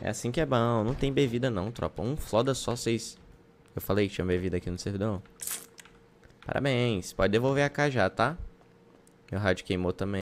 É assim que é bom. Não tem bebida não, tropa. Um floda só, vocês... Eu falei que tinha bebida aqui no servidão. Parabéns. Pode devolver a cá já, tá? Meu rádio queimou também.